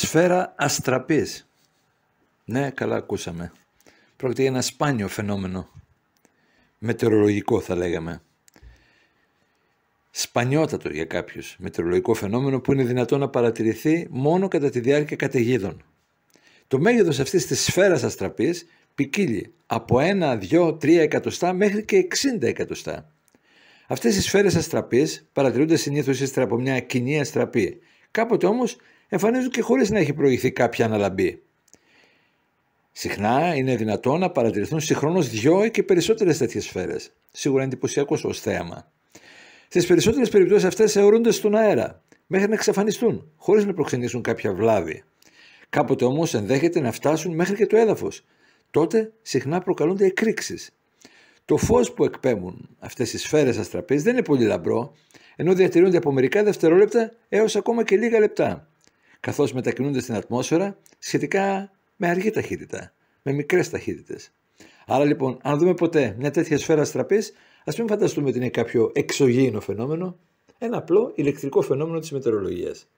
Σφαίρα αστραπής. Ναι, καλά ακούσαμε. Πρόκειται για ένα σπάνιο φαινόμενο. Μετεωρολογικό θα λέγαμε. Σπανιότατο για κάποιους. Μετεωρολογικό φαινόμενο που είναι δυνατό να παρατηρηθεί μόνο κατά τη διάρκεια καταιγίδων. Το μέγεθος αυτής της σφαίρας αστραπής ποικίλει από 1, 2, 3 εκατοστά μέχρι και 60 εκατοστά. Αυτές οι σφαίρες αστραπής παρατηρούνται συνήθως ύστερα από μια κοινή αστραπή. Κάποτε όμως εμφανίζουν και χωρίς να έχει προηγηθεί κάποια αναλαμπή. Συχνά είναι δυνατόν να παρατηρηθούν συγχρόνως δυο και περισσότερες τέτοιες σφαίρες. Σίγουρα είναι εντυπωσιακό ως θέαμα. Στις περισσότερες περιπτώσεις αυτές αιωρούνται στον αέρα, μέχρι να εξαφανιστούν, χωρίς να προξενήσουν κάποια βλάβη. Κάποτε όμως ενδέχεται να φτάσουν μέχρι και το έδαφος. Τότε συχνά προκαλούνται εκρήξεις. Το φως που εκπέμπουν αυτές οι σφαίρες αστραπής δεν είναι πολύ λαμπρό, ενώ διατηρούνται από μερικά δευτερόλεπτα έως ακόμα και λίγα λεπτά καθώς μετακινούνται στην ατμόσφαιρα σχετικά με αργή ταχύτητα, με μικρές ταχύτητες. Άρα λοιπόν, αν δούμε ποτέ μια τέτοια σφαίρα στραπής, ας μην φανταστούμε ότι είναι κάποιο εξωγήινο φαινόμενο, ένα απλό ηλεκτρικό φαινόμενο της μετεωρολογίας.